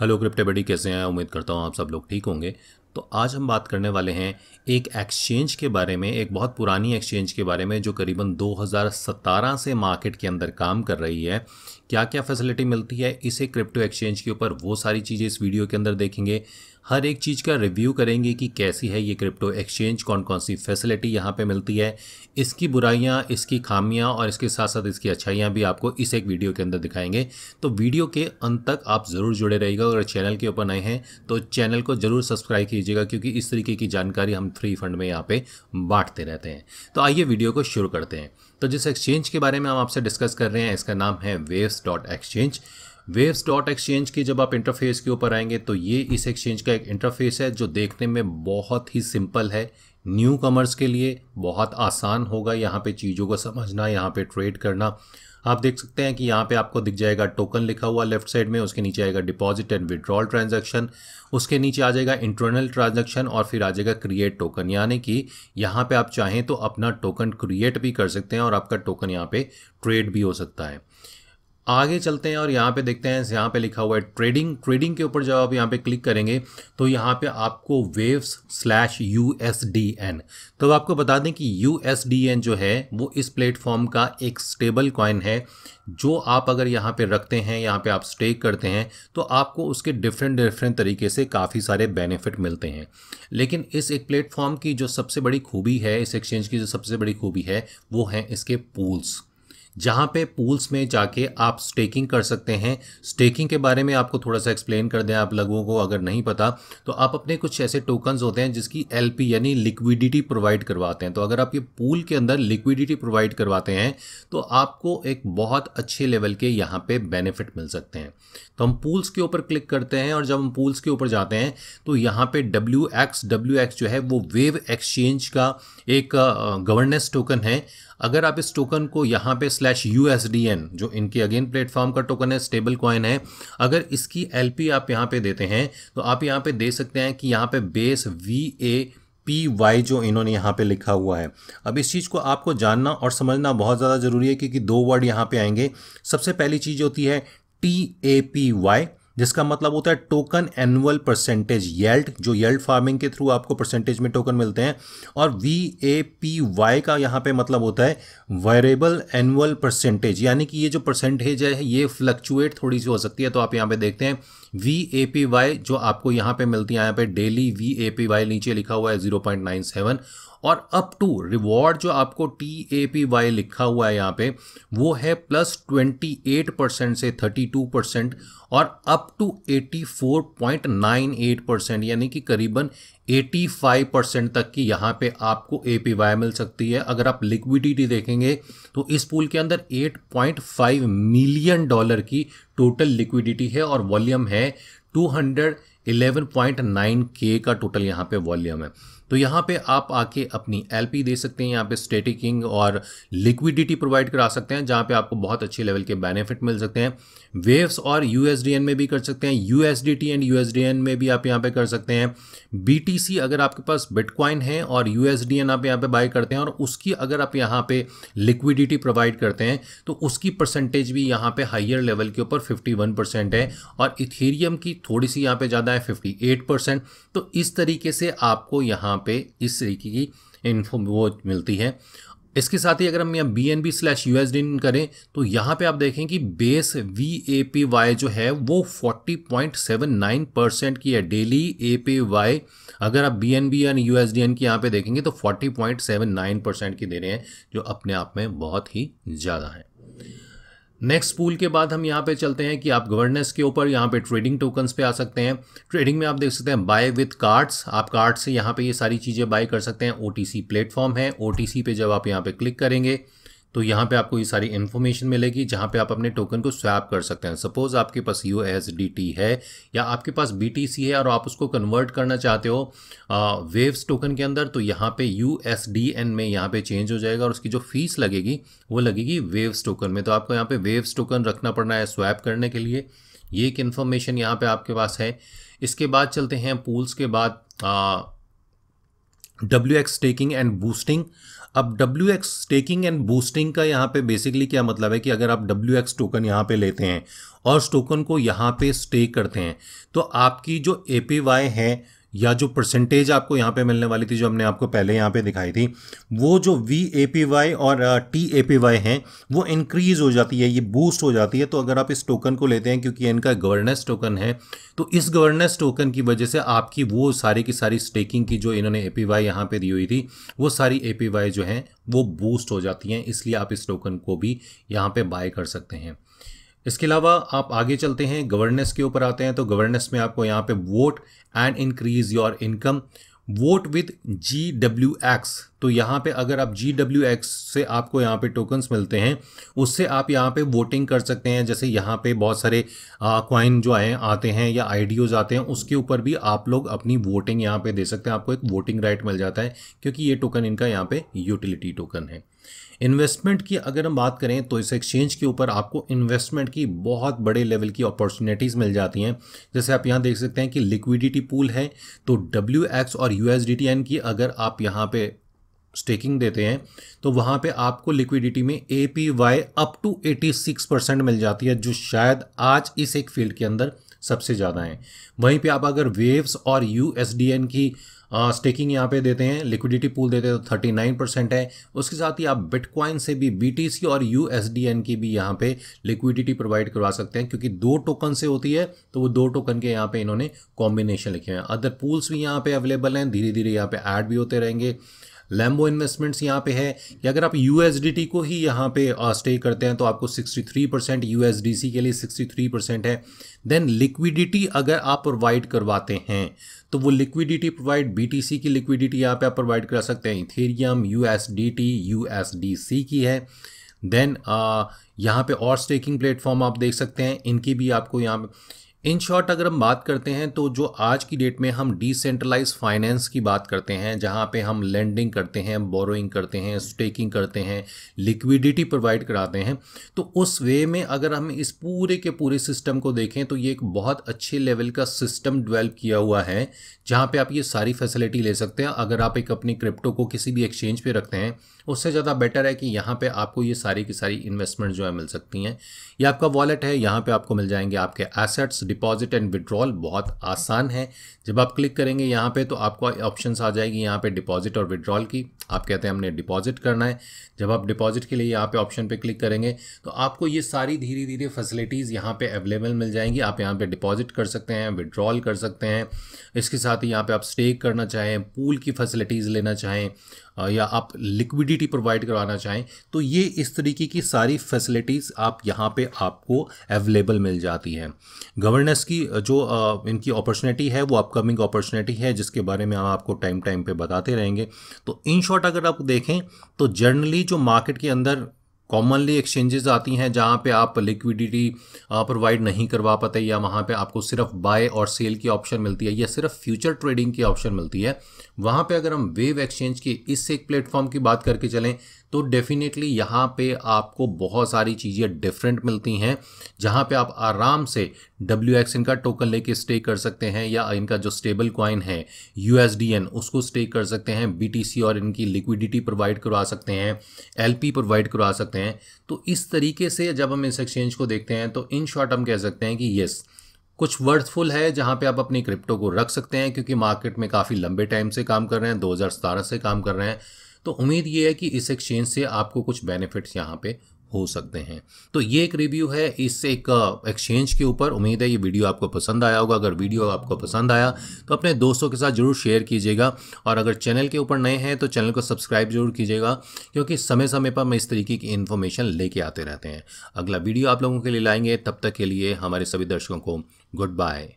hello क्रिप्टेबडी कैसे हैं उम्मीद करता हूँ आप सब लोग ठीक होंगे तो आज हम बात करने वाले हैं एक एक्सचेंज के बारे में एक बहुत पुरानी एक्सचेंज के बारे में जो करीबन 2017 से मार्केट के अंदर काम कर रही है क्या क्या फैसिलिटी मिलती है इसे क्रिप्टो एक्सचेंज के ऊपर वो सारी चीज़ें इस वीडियो के अंदर देखेंगे हर एक चीज़ का रिव्यू करेंगे कि कैसी है ये क्रिप्टो एक्सचेंज कौन कौन सी फैसिलिटी यहाँ पे मिलती है इसकी बुराइयाँ इसकी खामियाँ और इसके साथ साथ इसकी अच्छाइयाँ भी आपको इस एक वीडियो के अंदर दिखाएंगे तो वीडियो के अंत तक आप ज़रूर जुड़े रहिएगा अगर चैनल के ऊपर नए हैं तो चैनल को ज़रूर सब्सक्राइब कीजिएगा क्योंकि इस तरीके की जानकारी हम फ्री फंड में यहाँ पर बांटते रहते हैं तो आइए वीडियो को शुरू करते हैं तो जिस एक्सचेंज के बारे में हम आपसे डिस्कस कर रहे हैं इसका नाम है Waves dot exchange Waves dot exchange के जब आप इंटरफेस के ऊपर आएंगे तो ये इस एक्सचेंज का एक इंटरफेस है जो देखने में बहुत ही सिंपल है न्यू कमर्स के लिए बहुत आसान होगा यहाँ पे चीज़ों को समझना यहाँ पे ट्रेड करना आप देख सकते हैं कि यहाँ पे आपको दिख जाएगा टोकन लिखा हुआ लेफ्ट साइड में उसके नीचे आएगा डिपॉजिट एंड विड्रॉल ट्रांजैक्शन उसके नीचे आ जाएगा इंटरनल ट्रांजैक्शन और फिर आ जाएगा क्रिएट टोकन यानी कि यहाँ पे आप चाहें तो अपना टोकन क्रिएट भी कर सकते हैं और आपका टोकन यहाँ पे ट्रेड भी हो सकता है आगे चलते हैं और यहाँ पे देखते हैं यहाँ पे लिखा हुआ है ट्रेडिंग ट्रेडिंग के ऊपर जब आप यहाँ पे क्लिक करेंगे तो यहाँ पे आपको Waves slash U S D N तो आपको बता दें कि यू एस डी एन जो है वो इस प्लेटफॉर्म का एक स्टेबल कॉइन है जो आप अगर यहाँ पे रखते हैं यहाँ पे आप स्टेक करते हैं तो आपको उसके डिफरेंट डिफरेंट तरीके से काफ़ी सारे बेनिफिट मिलते हैं लेकिन इस एक प्लेटफॉर्म की जो सबसे बड़ी खूबी है इस एक्सचेंज की जो सबसे बड़ी खूबी है वो है इसके पूल्स जहाँ पे पूल्स में जाके आप स्टेकिंग कर सकते हैं स्टेकिंग के बारे में आपको थोड़ा सा एक्सप्लेन कर दें आप लोगों को अगर नहीं पता तो आप अपने कुछ ऐसे टोकन्स होते हैं जिसकी एल यानी लिक्विडिटी प्रोवाइड करवाते हैं तो अगर आप ये पूल के अंदर लिक्विडिटी प्रोवाइड करवाते हैं तो आपको एक बहुत अच्छे लेवल के यहाँ पे बेनिफिट मिल सकते हैं तो हम पूल्स के ऊपर क्लिक करते हैं और जब हम पूल्स के ऊपर जाते हैं तो यहाँ पे डब्ल्यू एक्स डब्ल्यू एक्स जो है वो वेव एक्सचेंज का एक गवर्नेंस टोकन है अगर आप इस टोकन को यहाँ पे स्लैश यू जो इनके अगेन प्लेटफॉर्म का टोकन है स्टेबल कॉइन है अगर इसकी एल आप यहाँ पे देते हैं तो आप यहाँ पे दे सकते हैं कि यहाँ पे base V A P Y जो इन्होंने यहाँ पे लिखा हुआ है अब इस चीज़ को आपको जानना और समझना बहुत ज़्यादा ज़रूरी है क्योंकि दो वर्ड यहाँ पे आएंगे सबसे पहली चीज़ होती है टी ए पी वाई जिसका मतलब होता है टोकन एनुअल परसेंटेज येल्ट जो येल्ट फार्मिंग के थ्रू आपको परसेंटेज में टोकन मिलते हैं और वी ए पी वाई का यहाँ पे मतलब होता है वेरिएबल एनुअल परसेंटेज यानी कि ये जो परसेंटेज है ये फ्लक्चुएट थोड़ी सी हो सकती है तो आप यहाँ पे देखते हैं वी ए पी वाई जो आपको यहाँ पे मिलती है यहाँ पे daily V A P Y नीचे लिखा हुआ है जीरो पॉइंट नाइन सेवन और अप टू रिवॉर्ड जो आपको टी ए पी वाई लिखा हुआ है यहाँ पे वो है प्लस ट्वेंटी एट परसेंट से थर्टी टू परसेंट और up to eighty four point nine eight percent यानी कि करीबन एटी फाइव परसेंट तक की यहाँ पे आपको ए पी वाई मिल सकती है अगर आप लिक्विडिटी देखेंगे तो इस पूल के अंदर eight point five million dollar की टोटल लिक्विडिटी है और वॉल्यूम है two hundred eleven point nine K का टोटल यहाँ पे वॉल्यूम है तो यहाँ पे आप आके अपनी एलपी दे सकते हैं यहाँ पे स्टेटिकिंग और लिक्विडिटी प्रोवाइड करा सकते हैं जहाँ पे आपको बहुत अच्छे लेवल के बेनिफिट मिल सकते हैं वेव्स और यूएसडीएन में भी कर सकते हैं यूएसडीटी एंड यूएसडीएन में भी आप यहाँ पे कर सकते हैं बीटीसी अगर आपके पास बिटकॉइन है और यूएसडीएन आप यहाँ पे बाय करते हैं और उसकी अगर आप यहाँ पे लिक्विडिटी प्रोवाइड करते हैं तो उसकी परसेंटेज भी यहाँ पे हाइयर लेवल के ऊपर फिफ्टी परसेंट है और इथेरियम की थोड़ी सी यहाँ पे ज़्यादा है फिफ्टी परसेंट तो इस तरीके से आपको यहाँ वहाँ पे इस तरीके की इन्फो वो मिलती है इसके साथ ही अगर हम यहाँ B N B slash U S D करें तो यहाँ पे आप देखें कि base V A P Y जो है वो 40.79 परसेंट की है डेली ए पी वाई अगर आप B N B N U S D N की यहाँ पे देखेंगे तो 40.79 परसेंट की दे रहे हैं जो अपने आप में बहुत ही ज़्यादा है नेक्स्ट पूल के बाद हम यहाँ पे चलते हैं कि आप गवर्नेंस के ऊपर यहाँ पे ट्रेडिंग टोकन्स पे आ सकते हैं ट्रेडिंग में आप देख सकते हैं बाय विथ कार्ड्स आप कार्ड से यहाँ पे ये सारी चीज़ें बाय कर सकते हैं ओ प्लेटफॉर्म है ओ पे जब आप यहाँ पे क्लिक करेंगे तो यहाँ पे आपको ये सारी इन्फॉर्मेशन मिलेगी जहाँ पे आप अपने टोकन को स्वैप कर सकते हैं सपोज़ आपके पास यू एस डी टी है या आपके पास बी टी सी है और आप उसको कन्वर्ट करना चाहते हो वेव्स टोकन के अंदर तो यहाँ पे यू एस डी एन में यहाँ पे चेंज हो जाएगा और उसकी जो फीस लगेगी वो लगेगी वेव्स टोकन में तो आपको यहाँ पे वेव्स टोकन रखना पड़ना है स्वैप करने के लिए ये एक इन्फॉर्मेशन यहाँ पर आपके पास है इसके बाद चलते हैं पूल्स के बाद W X staking and boosting अब W X staking and boosting का यहाँ पे बेसिकली क्या मतलब है कि अगर आप डब्ल्यू एक्स टोकन यहाँ पे लेते हैं और टोकन को यहाँ पे स्टेक करते हैं तो आपकी जो ए पी वाई है या जो परसेंटेज आपको यहाँ पे मिलने वाली थी जो हमने आपको पहले यहाँ पे दिखाई थी वो जो वी ए पी वाई और टी ए पी वाई हैं वो इंक्रीज़ हो जाती है ये बूस्ट हो जाती है तो अगर आप इस टोकन को लेते हैं क्योंकि इनका गवर्नेंस टोकन है तो इस गवर्नेंस टोकन की वजह से आपकी वो सारी की सारी स्टेकिंग की जो इन्होंने ए पी वाई यहाँ पर दी हुई थी वो सारी ए पी वाई जो हैं वो बूस्ट हो जाती हैं इसलिए आप इस टोकन को भी यहाँ पर बाय कर सकते हैं इसके अलावा आप आगे चलते हैं गवर्नेंस के ऊपर आते हैं तो गवर्नेंस में आपको यहाँ पे vote and increase your income vote with G W X तो यहाँ पे अगर आप जी डब्ल्यू एक्स से आपको यहाँ पे टोकन्स मिलते हैं उससे आप यहाँ पे वोटिंग कर सकते हैं जैसे यहाँ पे बहुत सारे क्वाइन जो आए आते हैं या आईडीओज आते हैं उसके ऊपर भी आप लोग अपनी वोटिंग यहाँ पे दे सकते हैं आपको एक वोटिंग राइट मिल जाता है क्योंकि ये टोकन इनका यहाँ पे यूटिलिटी टोकन है इन्वेस्टमेंट की अगर हम बात करें तो इस एक्सचेंज के ऊपर आपको इन्वेस्टमेंट की बहुत बड़े लेवल की अपॉर्चुनिटीज़ मिल जाती हैं जैसे आप यहाँ देख सकते हैं कि लिक्विडिटी पूल है तो डब्ल्यू और यू की अगर आप यहाँ पे स्टेकिंग देते हैं तो वहाँ पे आपको लिक्विडिटी में A P Y up to 86 percent मिल जाती है जो शायद आज इस एक फील्ड के अंदर सबसे ज़्यादा है वहीं पे आप अगर वेव्स और यू की स्टेकिंग यहाँ पे देते हैं लिक्विडिटी पूल देते हैं तो थर्टी नाइन परसेंट है उसके साथ ही आप बिटकॉइन से भी सी और एन की भी यहाँ पे लिक्विडिटी प्रोवाइड करवा सकते हैं क्योंकि दो टोकन से होती है तो वो दो टोकन के यहाँ पे इन्होंने कॉम्बिनेशन लिखे हैं अदर पूल्स भी यहाँ पे अवेलेबल हैं धीरे धीरे यहाँ पे ऐड भी होते रहेंगे लैम्बो इन्वेस्टमेंट्स यहाँ पे है या अगर आप यू को ही यहाँ पे स्टे करते हैं तो आपको 63 परसेंट यू के लिए 63 परसेंट है देन लिक्विडिटी अगर आप प्रोवाइड करवाते हैं तो वो लिक्विडिटी प्रोवाइड बी की लिक्विडिटी यहाँ पे आप प्रोवाइड करा सकते हैं इथेरियम यू एस की है देन uh, यहाँ पे और स्टेकिंग प्लेटफॉर्म आप देख सकते हैं इनकी भी आपको यहाँ इन शॉर्ट अगर हम बात करते हैं तो जो आज की डेट में हम डिसेंट्रलाइज फाइनेंस की बात करते हैं जहाँ पे हम लेंडिंग करते हैं बोरोइंग करते हैं स्टेकिंग करते हैं लिक्विडिटी प्रोवाइड कराते हैं तो उस वे में अगर हम इस पूरे के पूरे सिस्टम को देखें तो ये एक बहुत अच्छे लेवल का सिस्टम डिवेल्प किया हुआ है जहाँ पर आप ये सारी फैसिलिटी ले सकते हैं अगर आप एक अपनी क्रिप्टो को किसी भी एक्सचेंज पर रखते हैं उससे ज़्यादा बेटर है कि यहाँ पर आपको ये सारी की सारी इन्वेस्टमेंट जो है मिल सकती हैं ये आपका वॉलेट है यहाँ पर आपको मिल जाएंगे आपके एसेट्स डिपॉजिट एंड विड्रॉल बहुत आसान है जब आप क्लिक करेंगे यहाँ पे तो आपको ऑप्शंस आ जाएगी यहाँ पे डिपॉजिट और विड्रॉल की आप कहते हैं हमने डिपॉजिट करना है जब आप डिपॉजिट के लिए यहाँ पे ऑप्शन पे क्लिक करेंगे तो आपको ये सारी धीरे धीरे फैसिलिटीज़ यहाँ पे अवेलेबल मिल जाएंगी आप यहाँ पे डिपॉजिट कर सकते हैं विड्रॉल कर सकते हैं इसके साथ ही यहाँ पे आप स्टेक करना चाहें पूल की फैसिलिटीज़ लेना चाहें या आप लिक्विडिटी प्रोवाइड करवाना चाहें तो ये इस तरीके की सारी फैसिलिटीज़ आप यहाँ पर आपको अवेलेबल मिल जाती हैं गवर्नेंस की जो इनकी अपॉर्चुनिटी है वो अपकमिंग अपॉर्चुनिटी है जिसके बारे में हम आपको टाइम टाइम पर बताते रहेंगे तो इन शॉर्ट शॉर्ट अगर आप देखें तो जर्नली जो मार्केट के अंदर कॉमनली एक्सचेंजेस आती हैं जहाँ पे आप लिक्विडिटी प्रोवाइड नहीं करवा पाते या वहाँ पे आपको सिर्फ बाय और सेल की ऑप्शन मिलती है या सिर्फ फ्यूचर ट्रेडिंग की ऑप्शन मिलती है वहाँ पे अगर हम वेव एक्सचेंज की इस एक प्लेटफॉर्म की बात करके चलें तो डेफिनेटली यहाँ पे आपको बहुत सारी चीज़ें डिफरेंट मिलती हैं जहाँ पे आप आराम से डब्ल्यू एक्स इनका टोकन लेके स्टे कर सकते हैं या इनका जो स्टेबल कॉइन है यू उसको स्टे कर सकते हैं बी और इनकी लिक्विडिटी प्रोवाइड करवा सकते हैं एल प्रोवाइड करवा सकते हैं तो इस तरीके से जब हम इस एक्सचेंज को देखते हैं तो इन शॉर्ट हम कह सकते हैं कि येस कुछ वर्थफुल है जहाँ पे आप अपनी क्रिप्टो को रख सकते हैं क्योंकि मार्केट में काफ़ी लंबे टाइम से काम कर रहे हैं 2017 से काम कर रहे हैं तो उम्मीद ये है कि इस एक्सचेंज से आपको कुछ बेनिफिट्स यहाँ पे हो सकते हैं तो ये एक रिव्यू है इस एक एक्सचेंज uh, के ऊपर उम्मीद है ये वीडियो आपको पसंद आया होगा अगर वीडियो आपको पसंद आया तो अपने दोस्तों के साथ जरूर शेयर कीजिएगा और अगर चैनल के ऊपर नए हैं तो चैनल को सब्सक्राइब जरूर कीजिएगा क्योंकि समय समय पर मैं इस तरीके की इन्फॉर्मेशन लेके आते रहते हैं अगला वीडियो आप लोगों के लिए लाएंगे तब तक के लिए हमारे सभी दर्शकों को गुड बाय